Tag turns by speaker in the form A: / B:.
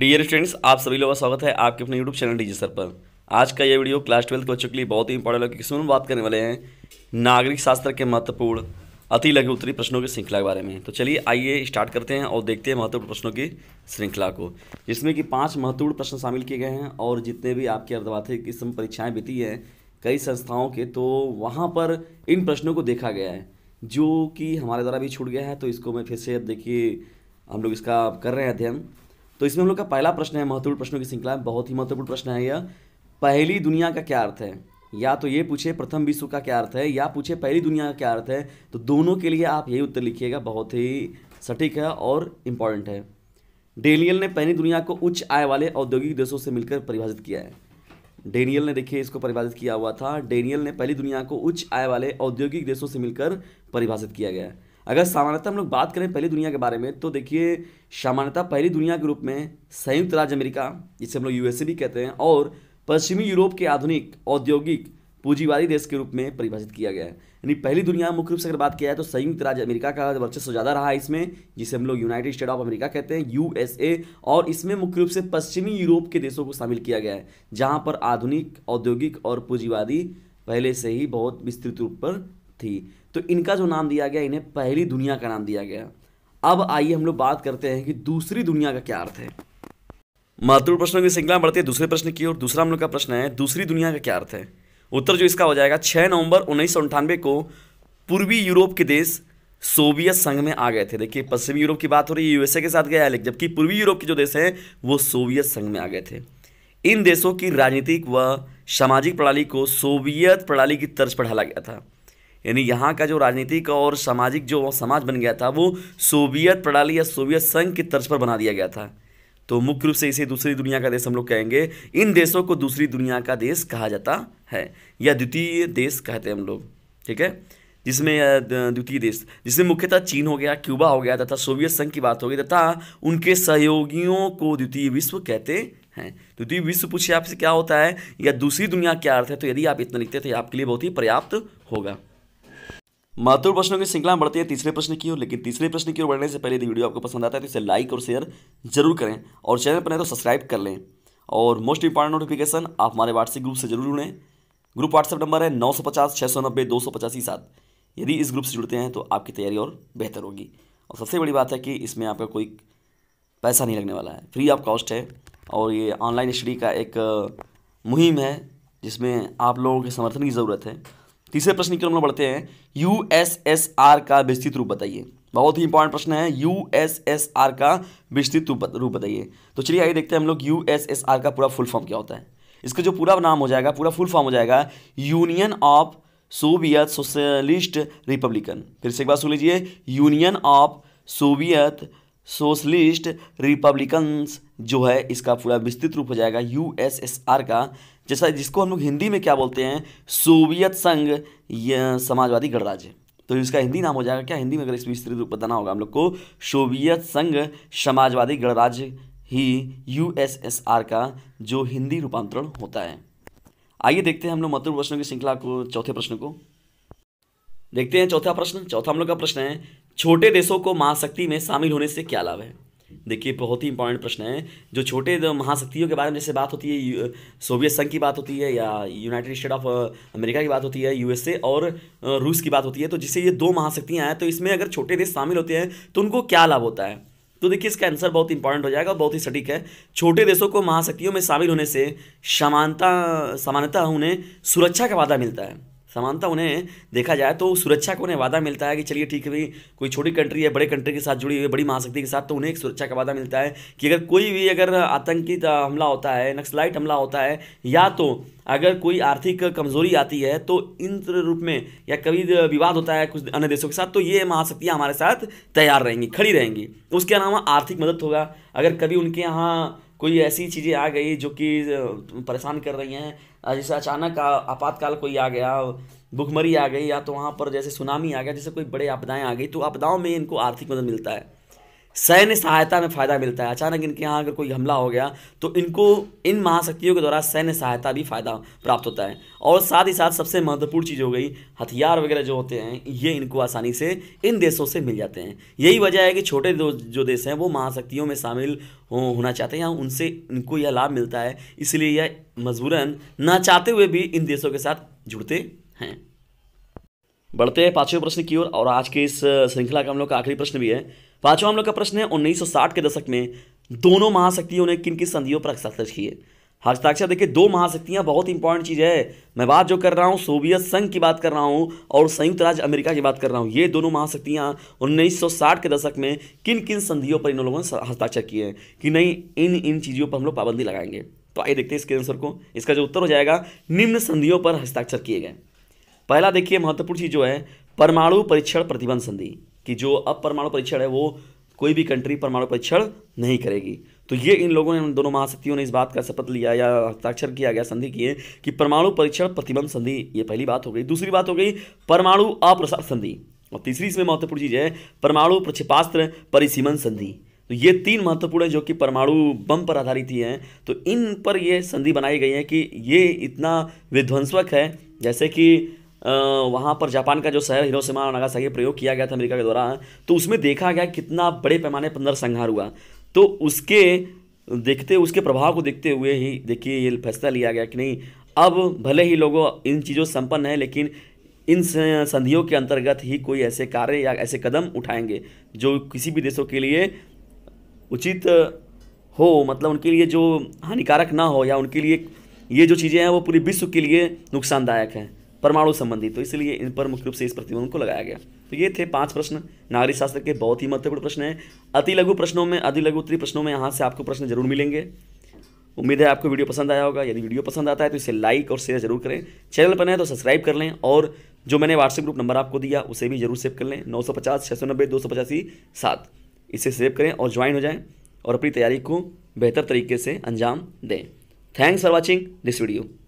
A: dear students आप सभी लोगों का स्वागत है आपके अपने यूट्यूब चैनल डीजी सर पर आज का ये वीडियो क्लास ट्वेल्थ बच्चों के लिए बहुत ही इंपॉर्टेंट है क्योंकि बात करने वाले हैं नागरिक शास्त्र के महत्वपूर्ण अति लघु उत्तरी प्रश्नों की श्रृंखला के बारे में तो चलिए आइए स्टार्ट करते हैं और देखते हैं महत्वपूर्ण प्रश्नों की श्रृंखला को जिसमें कि पाँच महत्वपूर्ण प्रश्न शामिल किए गए हैं और जितने भी आपके अर्धवाथे की समय परीक्षाएँ बीती हैं कई संस्थाओं के तो वहाँ पर इन प्रश्नों को देखा गया है जो कि हमारे द्वारा भी छूट गया है तो इसको मैं फिर से अब देखिए हम लोग इसका कर रहे हैं अध्ययन तो इसमें हम लोग का पहला प्रश्न है महत्वपूर्ण प्रश्नों की श्रृंखला बहुत ही महत्वपूर्ण प्रश्न है यह पहली दुनिया का क्या अर्थ है या तो ये पूछे प्रथम विश्व का क्या अर्थ है या पूछे पहली दुनिया का क्या अर्थ है तो दोनों के लिए आप यही उत्तर लिखिएगा बहुत ही सटीक है और इम्पॉर्टेंट है डेनियल ने पहली दुनिया को उच्च आय वाले औद्योगिक देशों से मिलकर परिभाषित किया है डेनियल ने देखिए इसको परिभाषित किया हुआ था डेनियल ने पहली दुनिया को उच्च आय वाले औद्योगिक देशों से मिलकर परिभाषित किया गया है अगर सामान्यतः हम लोग बात करें पहली दुनिया के बारे में तो देखिए सामान्यतः पहली दुनिया के रूप में संयुक्त राज्य अमेरिका जिसे हम लोग यूएसए भी कहते हैं और पश्चिमी यूरोप के आधुनिक औद्योगिक पूंजीवादी देश के रूप में परिभाषित किया गया है यानी पहली दुनिया मुख्य रूप से अगर बात किया जाए तो संयुक्त राज्य अमेरिका का वर्चस्व ज़्यादा रहा है इसमें जिसे हम लोग यूनाइटेड स्टेट ऑफ अमेरिका कहते हैं यू और इसमें मुख्य रूप से पश्चिमी यूरोप के देशों को शामिल किया गया है जहाँ पर आधुनिक औद्योगिक और पूंजीवादी पहले से ही बहुत विस्तृत रूप पर थी तो इनका जो नाम दिया गया इन्हें पहली दुनिया का नाम दिया गया अब आइए हम लोग बात करते हैं कि दूसरी दुनिया का क्या अर्थ है महत्वपूर्ण प्रश्नों की श्रृंखला बढ़ती है दूसरे प्रश्न की ओर दूसरा हम लोग का प्रश्न है दूसरी दुनिया का क्या अर्थ है उत्तर जो इसका हो जाएगा छः नवंबर उन्नीस को पूर्वी यूरोप के देश सोवियत संघ में आ गए थे देखिए पश्चिमी यूरोप की बात हो रही है यूएसए के साथ गया है जबकि पूर्वी यूरोप के जो देश हैं वो सोवियत संघ में आ गए थे इन देशों की राजनीतिक व सामाजिक प्रणाली को सोवियत प्रणाली की तर्ज पर ढाला गया था यानी यहाँ का जो राजनीतिक और सामाजिक जो समाज बन गया था वो सोवियत प्रणाली या सोवियत संघ की तर्ज पर बना दिया गया था तो मुख्य रूप से इसे दूसरी दुनिया का देश हम लोग कहेंगे इन देशों को दूसरी दुनिया का देश कहा जाता है या द्वितीय देश कहते हैं हम लोग ठीक है जिसमें द्वितीय देश जिसमें मुख्यतः चीन हो गया क्यूबा हो गया तथा सोवियत संघ की बात हो गई तथा उनके सहयोगियों को द्वितीय विश्व कहते हैं द्वितीय विश्व पूछे आपसे क्या होता है या दूसरी दुनिया क्या अर्थ है तो यदि आप इतना लिखते हैं तो आपके लिए बहुत ही पर्याप्त होगा महत्वपूर्ण प्रश्नों की श्रृंखला बढ़ती है तीसरे प्रश्न की ओर लेकिन तीसरे प्रश्न की ओर बढ़ने से पहले यदि वीडियो आपको पसंद आता है तो इसे लाइक और शेयर जरूर करें और चैनल पर तो सब्सक्राइब कर लें और मोस्ट इंपॉर्टेंट नोटिफिकेशन आप हमारे व्हाट्सएप ग्रुप से जरूर जुड़ें ग्रुप व्हाट्सएप नंबर है नौ सौ पचास छः सौ नब्बे दो सौ पचासी सात यदि इस ग्रुप से जुड़ते हैं तो आपकी तैयारी और बेहतर होगी और सबसे बड़ी बात है कि इसमें आपका कोई पैसा नहीं लगने वाला है फ्री ऑफ कॉस्ट है और ये ऑनलाइन स्टडी का एक मुहिम है जिसमें आप लोगों के समर्थन की ज़रूरत है तीसरे प्रश्न की हम लोग बढ़ते हैं यूएसएसआर का विस्तृत रूप बताइए बहुत ही इंपॉर्टेंट प्रश्न है यूएसएसआर का विस्तृत रूप बताइए तो चलिए आइए देखते हैं हम लोग यूएसएसआर का पूरा फुल फॉर्म क्या होता है इसका जो पूरा नाम हो जाएगा पूरा फुल फॉर्म हो जाएगा union of Soviet socialist republican फिर से एक बार सुन लीजिए union of Soviet socialist republicans जो है इसका पूरा विस्तृत रूप हो जाएगा यूएसएसआर का जैसा जिसको हम लोग हिंदी में क्या बोलते हैं सोवियत संघ समाजवादी गणराज्य तो इसका हिंदी नाम हो जाएगा क्या हिंदी में अगर इसमें विस्तृत रूप बताना होगा हम लोग को सोवियत संघ समाजवादी गणराज्य ही यूएसएसआर का जो हिंदी रूपांतरण होता है आइए देखते हैं हम लोग मतुर प्रश्नों की श्रृंखला को चौथे प्रश्न को देखते हैं चौथा प्रश्न चौथा हम लोग का प्रश्न है छोटे देशों को महाशक्ति में शामिल होने से क्या लाभ है देखिए बहुत ही इंपॉर्टेंट प्रश्न है जो छोटे महाशक्तियों के बारे में जैसे बात होती है सोवियत संघ की बात होती है या यूनाइटेड स्टेट ऑफ अमेरिका की बात होती है यूएसए और रूस uh, की बात होती है तो जिससे ये दो महाशक्तियाँ हैं तो इसमें अगर छोटे देश शामिल होते हैं तो उनको क्या लाभ होता है तो देखिए इसका आंसर बहुत इंपॉर्टेंट हो जाएगा बहुत ही सटीक है छोटे देशों को महाशक्तियों में शामिल होने से समानता समानता उन्हें सुरक्षा का वादा मिलता है समानता उन्हें देखा जाए तो सुरक्षा का उन्हें वादा मिलता है कि चलिए ठीक है भाई कोई छोटी कंट्री है बड़े कंट्री के साथ जुड़ी हुई है बड़ी महाशक्ति के साथ तो उन्हें एक सुरक्षा का वादा मिलता है कि अगर कोई भी अगर आतंकी हमला होता है नक्सलाइट हमला होता है या तो अगर कोई आर्थिक कमजोरी आती है तो इन रूप में या कभी विवाद होता है कुछ अन्य देशों के साथ तो ये महाशक्तियाँ हमारे साथ तैयार रहेंगी खड़ी रहेंगी उसके अलावा आर्थिक मदद होगा अगर कभी उनके यहाँ कोई ऐसी चीज़ें आ गई जो कि परेशान कर रही हैं जैसे अचानक आपातकाल कोई आ गया भुखमरी आ गई या तो वहाँ पर जैसे सुनामी आ गया जैसे कोई बड़े आपदाएँ आ गई तो आपदाओं में इनको आर्थिक मदद मिलता है सैन्य सहायता में फ़ायदा मिलता है अचानक इनके यहाँ अगर कोई हमला हो गया तो इनको इन महाशक्तियों के द्वारा सैन्य सहायता भी फ़ायदा प्राप्त होता है और साथ ही साथ सबसे महत्वपूर्ण चीज़ हो गई हथियार वगैरह जो होते हैं ये इनको आसानी से इन देशों से मिल जाते हैं यही वजह है कि छोटे जो देश हैं वो महाशक्तियों में शामिल हो, होना चाहते हैं या उनसे इनको यह लाभ मिलता है इसलिए यह मजबूरन ना चाहते हुए भी इन देशों के साथ जुड़ते हैं बढ़ते हैं पाँचवें प्रश्न की ओर और, और आज के इस श्रृंखला का हम लोग का आखिरी प्रश्न भी है पांचवा हम लोग का प्रश्न है 1960 के दशक में दोनों महाशक्तियों ने किन किन संधियों पर हस्ताक्षर किए हस्ताक्षर देखिए दो महाशक्तियाँ बहुत इंपॉर्टेंट चीज़ है मैं बात जो कर रहा हूँ सोवियत संघ की बात कर रहा हूँ और संयुक्त राज्य अमेरिका की बात कर रहा हूँ ये दोनों महाशक्तियाँ 1960 के दशक में किन किन संधियों पर इन लोगों ने हस्ताक्षर किए हैं कि नहीं इन इन चीज़ों पर हम लोग पाबंदी लगाएंगे तो आइए देखते हैं इसके आंसर को इसका जो उत्तर हो जाएगा निम्न संधियों पर हस्ताक्षर किए गए पहला देखिए महत्वपूर्ण चीज़ जो है परमाणु परीक्षण प्रतिबंध संधि कि जो अब परमाणु परीक्षण है वो कोई भी कंट्री परमाणु परीक्षण नहीं करेगी तो ये इन लोगों ने इन दोनों महाशक्तियों ने इस बात का शपथ लिया या हस्ताक्षर किया गया संधि किए कि परमाणु परीक्षण प्रतिबंध संधि ये पहली बात हो गई दूसरी बात हो गई परमाणु अप्रसार संधि और तीसरी इसमें महत्वपूर्ण चीज़ है परमाणु प्रक्षेपास्त्र परिसीमन संधि तो ये तीन महत्वपूर्ण है जो कि परमाणु बम पर आधारित ही हैं तो इन पर ये संधि बनाई गई है कि ये इतना विध्वंसक है जैसे कि वहाँ पर जापान का जो शहर हिरोशिमा और नागासाकी प्रयोग किया गया था अमेरिका के द्वारा तो उसमें देखा गया कितना बड़े पैमाने पर नरसंहार हुआ तो उसके देखते उसके प्रभाव को देखते हुए ही देखिए ये फैसला लिया गया कि नहीं अब भले ही लोगों इन चीज़ों से संपन्न है लेकिन इन संधियों के अंतर्गत ही कोई ऐसे कार्य या ऐसे कदम उठाएंगे जो किसी भी देशों के लिए उचित हो मतलब उनके लिए जो हानिकारक ना हो या उनके लिए ये जो चीज़ें हैं वो पूरे विश्व के लिए नुकसानदायक हैं परमाणु संबंधी तो इसलिए इन पर मुख्य रूप से इस प्रतिबंध को लगाया गया तो ये थे पांच प्रश्न नागरिक शास्त्र के बहुत ही महत्वपूर्ण प्रश्न हैं अति लघु प्रश्नों में अति लघु उत्तरी प्रश्नों में यहाँ से आपको प्रश्न जरूर मिलेंगे उम्मीद है आपको वीडियो पसंद आया होगा यदि वीडियो पसंद आता है तो इसे लाइक और शेयर जरूर करें चैनल पर नए तो सब्सक्राइब कर लें और जो मैंने व्हाट्सएप ग्रुप नंबर आपको दिया उसे भी जरूर सेव कर लें नौ सौ पचास छः सौ नब्बे दो सौ पचासी सात इसे सेव करें और ज्वाइन हो जाएं और अपनी तैयारी को बेहतर तरीके से अंजाम दें thanks for watching this video